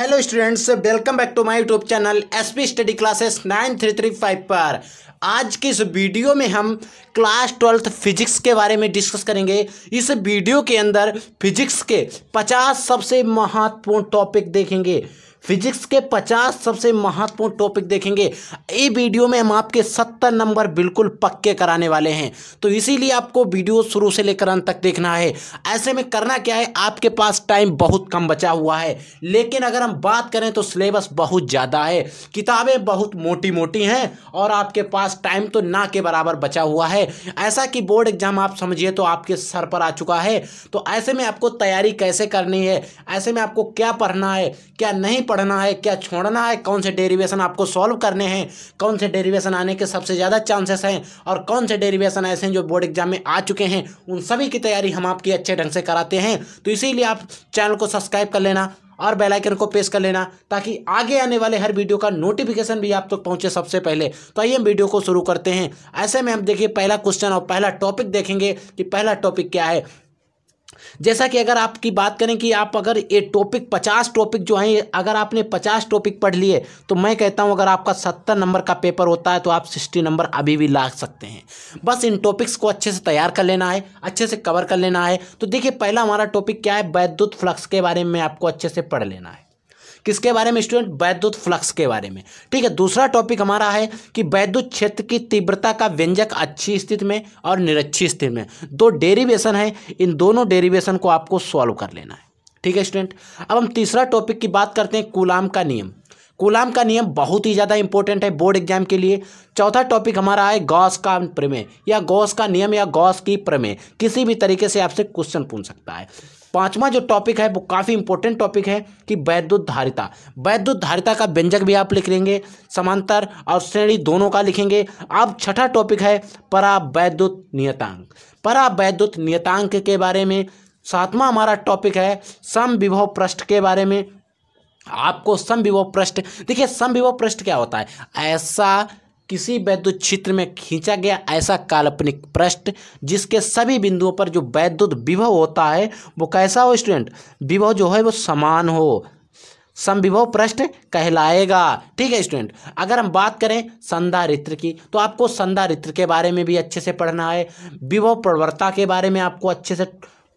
hello students welcome back to my YouTube channel SP study classes nine three three five पर आज की इस video में हम क्लास ट्वेल्थ फिजिक्स के बारे में डिस्कस करेंगे इस वीडियो के अंदर फिजिक्स के पचास सबसे महत्वपूर्ण टॉपिक देखेंगे फिजिक्स के 50 सबसे महत्वपूर्ण टॉपिक देखेंगे ये वीडियो में हम आपके 70 नंबर बिल्कुल पक्के कराने वाले हैं तो इसीलिए आपको वीडियो शुरू से लेकर अंत तक देखना है ऐसे में करना क्या है आपके पास टाइम बहुत कम बचा हुआ है लेकिन अगर हम बात करें तो सिलेबस बहुत ज़्यादा है किताबें बहुत मोटी मोटी हैं और आपके पास टाइम तो ना के बराबर बचा हुआ है ऐसा कि बोर्ड एग्जाम आप समझिए तो आपके सर पर आ चुका है तो ऐसे में आपको तैयारी कैसे करनी है ऐसे में आपको क्या पढ़ना है क्या नहीं पढ़ना है क्या छोड़ना है कौन से डेरिवेशन आपको सॉल्व करने हैं कौन से डेरिवेशन आने के सबसे ज़्यादा चांसेस हैं और कौन से डेरिवेशन ऐसे हैं जो बोर्ड एग्जाम में आ चुके हैं उन सभी की तैयारी हम आपकी अच्छे ढंग से कराते हैं तो इसीलिए आप चैनल को सब्सक्राइब कर लेना और बेल आइकन को प्रेस कर लेना ताकि आगे आने वाले हर वीडियो का नोटिफिकेशन भी आप तक तो पहुंचे सबसे पहले तो आइए हम वीडियो को शुरू करते हैं ऐसे में हम देखिए पहला क्वेश्चन और पहला टॉपिक देखेंगे कि पहला टॉपिक क्या है जैसा कि अगर आपकी बात करें कि आप अगर ये टॉपिक पचास टॉपिक जो हैं अगर आपने पचास टॉपिक पढ़ लिए तो मैं कहता हूं अगर आपका सत्तर नंबर का पेपर होता है तो आप सिक्सटी नंबर अभी भी ला सकते हैं बस इन टॉपिक्स को अच्छे से तैयार कर लेना है अच्छे से कवर कर लेना है तो देखिए पहला हमारा टॉपिक क्या है वैद्युत फ्लक्स के बारे में आपको अच्छे से पढ़ लेना है किसके बारे में स्टूडेंट वैद्युत फ्लक्स के बारे में ठीक है दूसरा टॉपिक हमारा है कि वैद्युत क्षेत्र की तीव्रता का व्यंजक अच्छी स्थिति में और निरक्षी स्थिति में दो डेरिवेशन है इन दोनों डेरिवेशन को आपको सॉल्व कर लेना है ठीक है स्टूडेंट अब हम तीसरा टॉपिक की बात करते हैं कुलाम का नियम कुलाम का नियम बहुत ही ज़्यादा इंपॉर्टेंट है बोर्ड एग्जाम के लिए चौथा टॉपिक हमारा है गॉस का प्रमेय या गॉस का नियम या गॉस की प्रमेय किसी भी तरीके से आपसे क्वेश्चन पूछ सकता है पांचवा जो टॉपिक है वो काफ़ी इंपॉर्टेंट टॉपिक है कि वैद्युत धारिता वैद्युत धारिता का व्यंजक भी आप लिख लेंगे समांतर और श्रेणी दोनों का लिखेंगे अब छठा टॉपिक है परावैद्युत नियतांक परावैद्युत नियतांक के बारे में सातवां हमारा टॉपिक है सम विभव पृष्ठ के बारे में आपको सम विभव पृष्ठ देखिए सम विभव पृष्ठ क्या होता है ऐसा किसी वैद्युत क्षेत्र में खींचा गया ऐसा काल्पनिक पृष्ठ जिसके सभी बिंदुओं पर जो वैद्युत विभव होता है वो कैसा हो स्टूडेंट विभव जो है वो समान हो समविभव पृष्ठ कहलाएगा ठीक है स्टूडेंट अगर हम बात करें संधारित्र की तो आपको संधारित्र के बारे में भी अच्छे से पढ़ना है विभव प्रवरता के बारे में आपको अच्छे से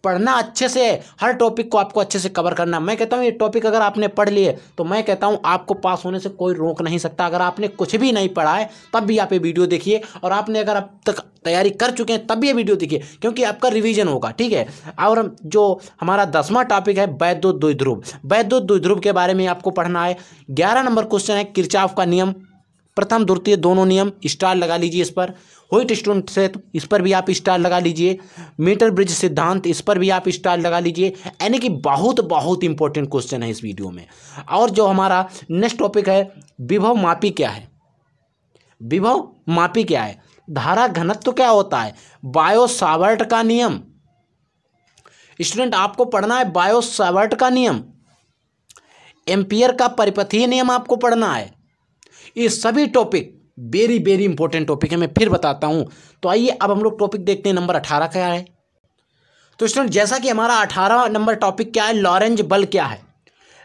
पढ़ना अच्छे से हर टॉपिक को आपको अच्छे से कवर करना मैं कहता हूँ ये टॉपिक अगर आपने पढ़ लिए तो मैं कहता हूँ आपको पास होने से कोई रोक नहीं सकता अगर आपने कुछ भी नहीं पढ़ा है तब भी आप ये वीडियो देखिए और आपने अगर अब तक तैयारी कर चुके हैं तब भी ये वीडियो देखिए क्योंकि आपका रिविजन होगा ठीक है और जो हमारा दसवां टॉपिक है वैद्युत द्विध्रुव वैद्युत द्विध्रुव के बारे में आपको पढ़ना है ग्यारह नंबर क्वेश्चन है किरचाफ का नियम प्रथम द्वितीय दोनों नियम स्टार लगा लीजिए इस पर व्हाइट स्टोन से तो इस पर भी आप स्टार लगा लीजिए मीटर ब्रिज सिद्धांत इस पर भी आप स्टार लगा लीजिए यानी कि बहुत बहुत इंपॉर्टेंट क्वेश्चन है इस वीडियो में और जो हमारा नेक्स्ट टॉपिक है विभव मापी क्या है विभव मापी क्या है धारा घनत्व तो क्या होता है बायोसावर्ट का नियम स्टूडेंट आपको पढ़ना है बायोसावर्ट का नियम एम्पियर का परिपथीय नियम आपको पढ़ना है ये सभी topic very very important topic है मैं फिर बताता हूँ तो आइए अब हम लोग टॉपिक देखते हैं नंबर अठारह क्या है तो स्टूडेंट जैसा कि हमारा अठारह नंबर टॉपिक क्या है लॉरेंज बल क्या है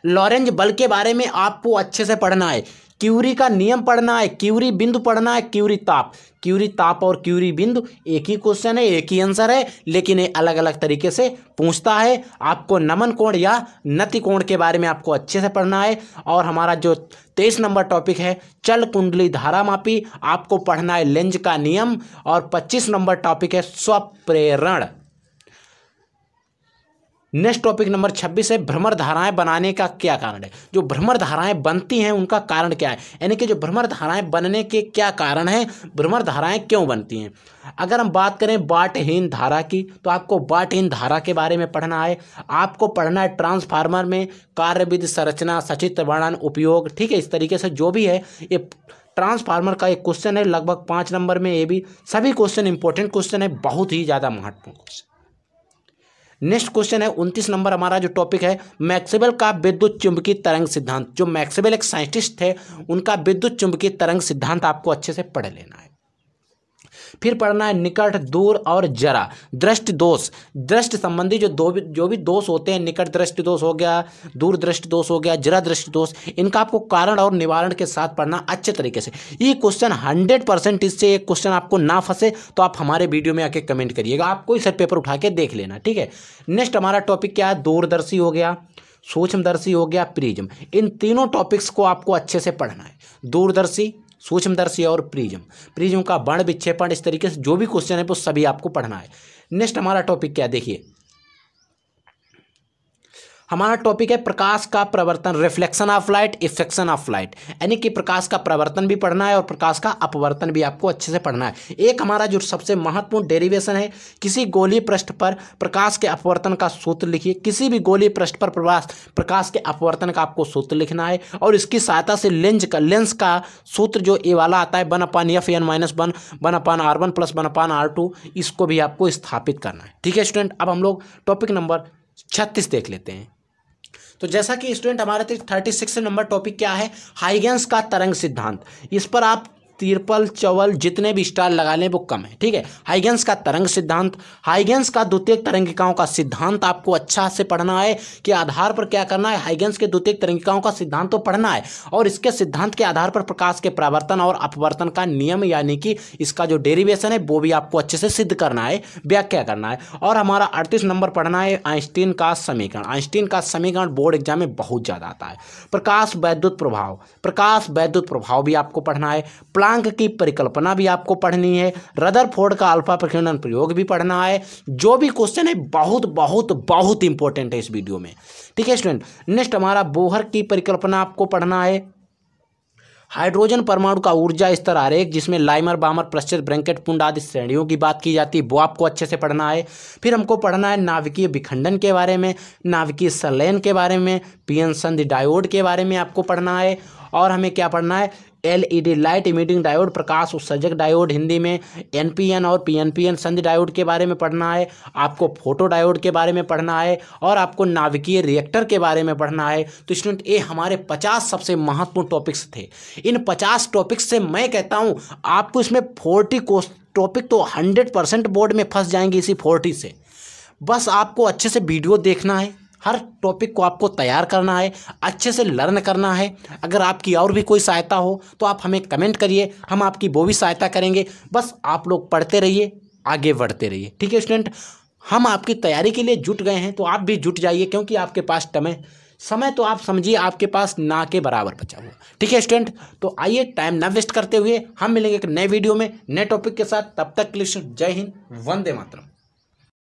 लॉरेंज बल के बारे में आपको अच्छे से पढ़ना है क्यूरी का नियम पढ़ना है क्यूरी बिंदु पढ़ना है क्यूरी ताप क्यूरी ताप और क्यूरी बिंदु एक ही क्वेश्चन है एक ही आंसर है लेकिन ये अलग अलग तरीके से पूछता है आपको नमन कोण या नति कोण के बारे में आपको अच्छे से पढ़ना है और हमारा जो तेईस नंबर टॉपिक है चल कुंडली धारा मापी आपको पढ़ना है लेंज का नियम और पच्चीस नंबर टॉपिक है स्वप्रेरण नेक्स्ट टॉपिक नंबर 26 है भ्रमर धाराएं बनाने का क्या कारण है जो भ्रमर धाराएं बनती हैं उनका कारण क्या है यानी कि जो भ्रमर धाराएं बनने के क्या कारण हैं भ्रमर धाराएं क्यों बनती हैं अगर हम बात करें बाटहीन धारा की तो आपको बाटहीन धारा के बारे में पढ़ना है आपको पढ़ना है ट्रांसफार्मर में कार्यविध संरचना सचित्र वर्णन उपयोग ठीक है इस तरीके से जो भी है ये ट्रांसफार्मर का एक क्वेश्चन है लगभग पाँच नंबर में ये भी सभी क्वेश्चन इंपॉर्टेंट क्वेश्चन है बहुत ही ज़्यादा महत्वपूर्ण क्वेश्चन नेक्स्ट क्वेश्चन है उनतीस नंबर हमारा जो टॉपिक है मैक्सेबल का विद्युत चुंबकीय तरंग सिद्धांत जो मैक्सेबल एक साइंटिस्ट थे उनका विद्युत चुंबकीय तरंग सिद्धांत आपको अच्छे से पढ़ लेना है फिर पढ़ना है निकट दूर और जरा दृष्ट दोष दृष्ट संबंधी जो दो जो भी दोष होते हैं निकट दृष्टि दोष हो गया दूर दृष्टि दोष हो गया जरा दृष्टि दोष इनका आपको कारण और निवारण के साथ पढ़ना अच्छे तरीके से ये क्वेश्चन हंड्रेड परसेंट इससे एक क्वेश्चन आपको ना फंसे तो आप हमारे वीडियो में आके कमेंट करिएगा आपको सर पेपर उठा के देख लेना ठीक है नेक्स्ट हमारा टॉपिक क्या है दूरदर्शी हो गया सूक्ष्मदर्शी हो गया प्रिज्म इन तीनों टॉपिक्स को आपको अच्छे से पढ़ना है दूरदर्शी सूक्ष्मदर्शी और प्रिज्म प्रिज्म का वर्ण विक्षेपण इस तरीके से जो भी क्वेश्चन है वो सभी आपको पढ़ना है नेक्स्ट हमारा टॉपिक क्या देखिए हमारा टॉपिक है प्रकाश का प्रवर्तन reflection of light refraction of light यानी कि प्रकाश का प्रवर्तन भी पढ़ना है और प्रकाश का अपवर्तन भी आपको अच्छे से पढ़ना है एक हमारा जो सबसे महत्वपूर्ण डेरिवेशन है किसी गोली पृष्ठ पर प्रकाश के अपवर्तन का सूत्र लिखिए किसी भी गोली पृष्ठ पर प्रकाश प्रकाश के अपवर्तन का आपको सूत्र लिखना है और इसकी सहायता से लेंज का लेंस का सूत्र जो ए वाला आता है one upon F N minus one one upon R one plus one upon R two इसको भी आपको स्थापित करना है ठीक है स्टूडेंट अब हम लोग टॉपिक नंबर छत्तीस देख लेते हैं तो जैसा कि स्टूडेंट हमारा थर्टी सिक्स नंबर टॉपिक क्या है हाइगेंस का तरंग सिद्धांत इस पर आप तिरपल चवल जितने भी स्टार लगा लें वो कम है ठीक है हाइगेंस का तरंग सिद्धांत हाइगेंस का द्वितीय तरंगिकाओं का सिद्धांत आपको अच्छा से पढ़ना है कि आधार पर क्या करना है हाइगेंस के द्वितीय तरंगिकाओं का सिद्धांत तो पढ़ना है और इसके सिद्धांत के आधार पर प्रकाश के प्रावर्तन और अपवर्तन का नियम यानी कि इसका जो डेरिवेशन है वो भी आपको अच्छे से सिद्ध करना है व्याख्या करना है और हमारा अड़तीस नंबर पढ़ना है आइंस्टीन का समीकरण आइंस्टीन का समीकरण बोर्ड एग्जाम में बहुत ज़्यादा आता है प्रकाश वैद्युत प्रभाव प्रकाश वैद्युत प्रभाव भी आपको पढ़ना है प्लान प्लांक की परिकल्पना भी आपको पढ़नी है रदर फोर्ड का अल्फा प्रखंडन प्रयोग भी पढ़ना है जो भी क्वेश्चन है बहुत बहुत बहुत इंपॉर्टेंट है इस वीडियो में ठीक है स्टूडेंट नेक्स्ट हमारा बोहर की परिकल्पना आपको पढ़ना है हाइड्रोजन परमाणु का ऊर्जा स्तर आरेख जिसमें लाइमर बामर प्रश्चित ब्रैंकेट पुंड आदि श्रेणियों की बात की जाती है वो आपको अच्छे से पढ़ना है फिर हमको पढ़ना है नाविकीय विखंडन के बारे में नाविकीय सलैन के बारे में पीएन संधि डायोड के बारे में आपको पढ़ना है और हमें क्या पढ़ना है एलईडी लाइट इमिटिंग डायोड प्रकाश उत्सर्जक डायोड हिंदी में एनपीएन और पीएनपीएन संधि डायोड के बारे में पढ़ना है आपको फोटो डायोड के बारे में पढ़ना है और आपको नाभिकीय रिएक्टर के बारे में पढ़ना है तो स्टूडेंट ये हमारे पचास सबसे महत्वपूर्ण टॉपिक्स थे इन पचास टॉपिक्स से मैं कहता हूँ आपको इसमें फोर्टी टॉपिक तो हंड्रेड परसेंट बोर्ड में फंस जाएंगे इसी फोर्टी से बस आपको अच्छे से वीडियो देखना है हर टॉपिक को आपको तैयार करना है अच्छे से लर्न करना है अगर आपकी और भी कोई सहायता हो तो आप हमें कमेंट करिए हम आपकी वो भी सहायता करेंगे बस आप लोग पढ़ते रहिए आगे बढ़ते रहिए ठीक है स्टूडेंट हम आपकी तैयारी के लिए जुट गए हैं तो आप भी जुट जाइए क्योंकि आपके पास समय समय तो आप समझिए आपके पास ना के बराबर बचा हुआ ठीक है स्टूडेंट तो आइए टाइम ना वेस्ट करते हुए हम मिलेंगे एक नए वीडियो में नए टॉपिक के साथ तब तक क्लिश जय हिंद वंदे मातरम